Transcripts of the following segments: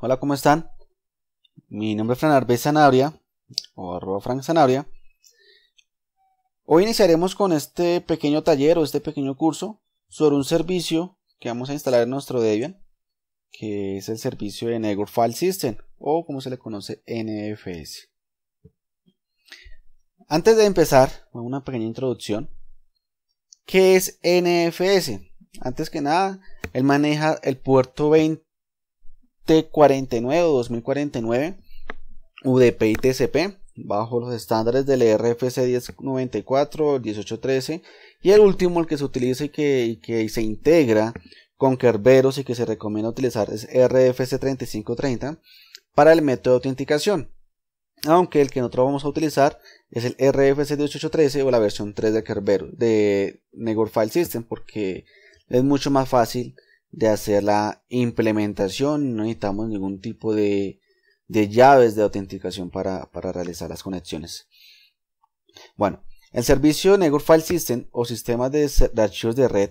Hola, ¿cómo están? Mi nombre es Fran Arbe Zanabria o arroba Frank Hoy iniciaremos con este pequeño taller o este pequeño curso sobre un servicio que vamos a instalar en nuestro Debian, que es el servicio de Network File System, o como se le conoce, NFS. Antes de empezar, una pequeña introducción. ¿Qué es NFS? Antes que nada, él maneja el puerto 20 T49 o 2049 UDP y TCP bajo los estándares del RFC 1094, 1813 y el último, el que se utiliza y que, que se integra con Kerberos y que se recomienda utilizar es e RFC 3530 para el método de autenticación. Aunque el que nosotros vamos a utilizar es el e RFC 1813 o la versión 3 de Kerberos, de Negor File System, porque es mucho más fácil de hacer la implementación. No necesitamos ningún tipo de, de llaves de autenticación para, para, realizar las conexiones. Bueno, el servicio Network File System o sistema de, archivos de red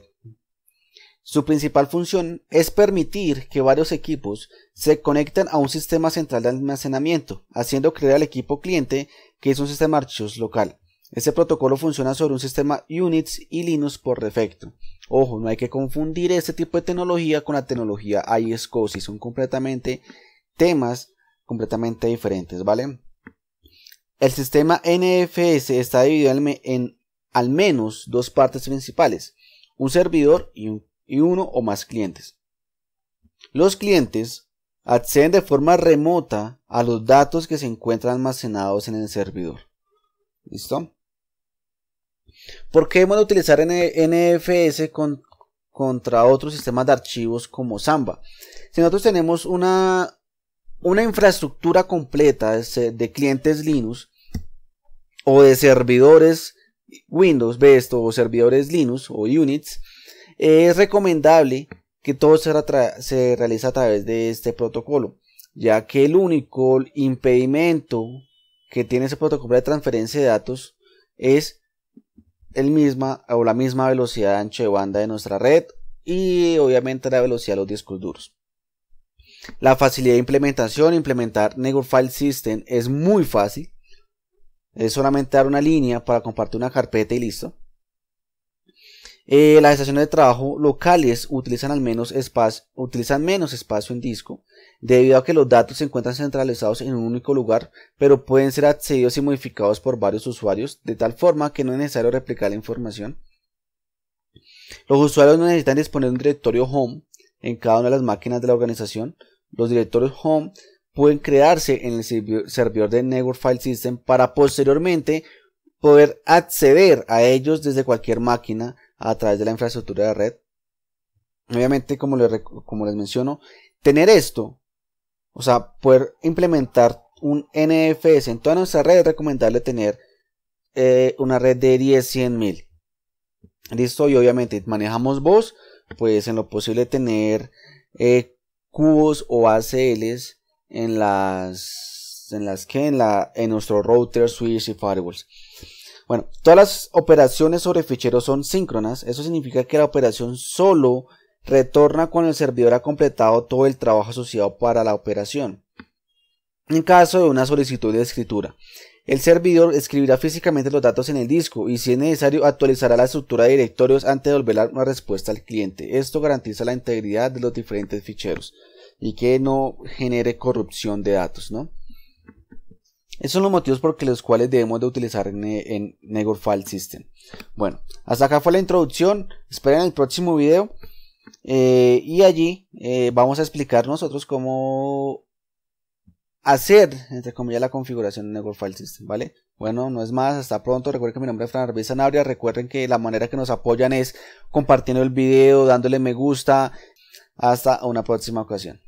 su principal función es permitir que varios equipos se conecten a un sistema central de almacenamiento, haciendo creer al equipo cliente que es un sistema de archivos local. Este protocolo funciona sobre un sistema Unix y Linux por defecto. Ojo, no hay que confundir este tipo de tecnología con la tecnología iSCSI, son completamente temas completamente diferentes, ¿vale? El sistema NFS está dividido en al menos dos partes principales, un servidor y uno o más clientes. Los clientes acceden de forma remota a los datos que se encuentran almacenados en el servidor. ¿Listo? ¿Por qué hemos de utilizar NFS contra otros sistemas de archivos como Samba? Si nosotros tenemos una, infraestructura completa de clientes Linux o de servidores Windows, esto, o servidores Linux o Unix, es recomendable que todo se, realice a través de este protocolo, ya que el único impedimento que tiene ese protocolo de transferencia de datos es el misma o la misma velocidad de ancho de banda de nuestra red y obviamente la velocidad de los discos duros. La facilidad de implementación, implementar Network File System es muy fácil. Es solamente dar una línea para compartir una carpeta y listo. Eh, las estaciones de trabajo locales utilizan, al menos espacio, utilizan menos espacio en disco debido a que los datos se encuentran centralizados en un único lugar, pero pueden ser accedidos y modificados por varios usuarios, de tal forma que no es necesario replicar la información. Los usuarios no necesitan disponer de un directorio home en cada una de las máquinas de la organización. Los directorios home pueden crearse en el servidor de Network File System para posteriormente poder acceder a ellos desde cualquier máquina a través de la infraestructura de red. Obviamente, como les, como les menciono, tener esto, o sea, poder implementar un NFS en toda nuestra red es recomendable tener eh, una red de 10, 100 mil. Listo, y obviamente manejamos voz, pues en lo posible tener eh, cubos o ACLs en las en las que en la en nuestro router, switch y firewalls. Bueno, todas las operaciones sobre ficheros son síncronas. Eso significa que la operación solo retorna cuando el servidor ha completado todo el trabajo asociado para la operación. En caso de una solicitud de escritura, el servidor escribirá físicamente los datos en el disco y si es necesario actualizará la estructura de directorios antes de volver a una respuesta al cliente. Esto garantiza la integridad de los diferentes ficheros y que no genere corrupción de datos, ¿no? Esos son los motivos por los cuales debemos de utilizar en, en File System. Bueno, hasta acá fue la introducción. Esperen el próximo video. Eh, y allí eh, vamos a explicar nosotros cómo hacer, entre comillas, la configuración de Negor File System, ¿vale? Bueno, no es más, hasta pronto. Recuerden que mi nombre es Fran Arbiz Recuerden que la manera que nos apoyan es compartiendo el video, dándole me gusta. Hasta una próxima ocasión.